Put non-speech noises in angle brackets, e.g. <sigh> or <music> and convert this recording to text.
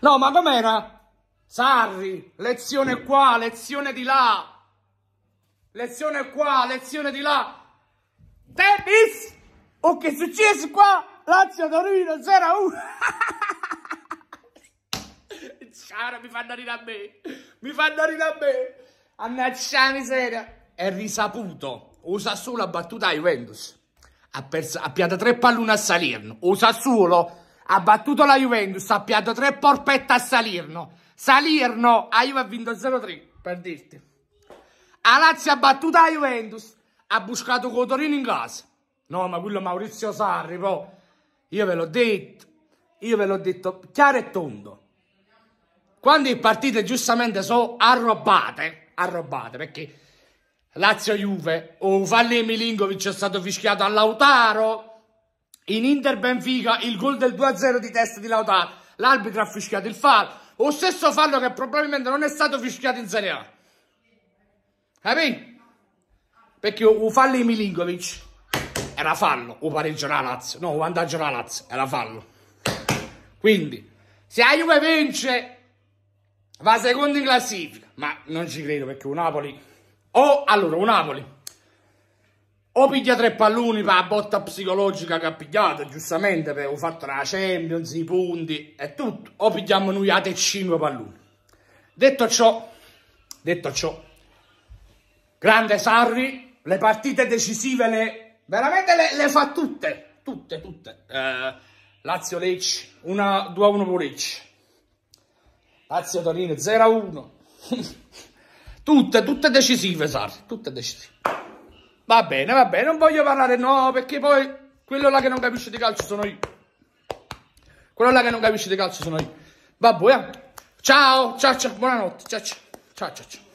No, ma com'era? Sarri, lezione qua, lezione di là. Lezione qua, lezione di là. Tennis! O oh, che è successo qua? Lazio Torino 0-1. <laughs> Ciao, mi fanno ridere a me. Mi fanno ridere a me. Annaccia la miseria. È risaputo. Usa solo ha battuto a Juventus. Ha, perso, ha piato tre palloni a Salerno. Usa solo ha battuto la Juventus, ha piatto tre porpette a Salirno. Salirno, a Juve ha vinto 0-3, per dirti. A Lazio ha battuto la Juventus, ha buscato Cotorino in casa. No, ma quello Maurizio Sarri, poi. Io ve l'ho detto, io ve l'ho detto chiaro e tondo. Quando le partite giustamente sono arrobate, arrobate, perché Lazio-Juve, o Valle Milingovic è stato fischiato a Lautaro, in Inter Benfica il gol del 2-0 di testa di Lautaro, l'arbitro ha fischiato il fallo, lo stesso fallo che probabilmente non è stato fischiato in Serie A. Capì? Perché il fallo di Milinkovic era fallo, o pareggio la Lazio, no, o vantaggio la Lazio, era fallo. Quindi, se la Juve vince, va secondo in classifica, ma non ci credo perché un Napoli... O oh, allora, un Napoli o piglia tre palloni per la botta psicologica che ha pigliato, giustamente per ho fatto la Champions, i punti e tutto, o pigliamo noi altri cinque palloni. Detto ciò, detto ciò, grande Sarri, le partite decisive le, veramente le, le fa tutte, tutte, tutte. Eh, Lazio-Lecce, 2-1 per Lecce, Lazio-Torino 0-1, <laughs> tutte, tutte decisive Sarri, tutte decisive. Va bene, va bene, non voglio parlare, no, perché poi quello là che non capisce di calcio sono io. Quello là che non capisce di calcio sono io. Vabbè, eh. ciao, ciao, ciao, buonanotte, ciao, ciao, ciao. ciao.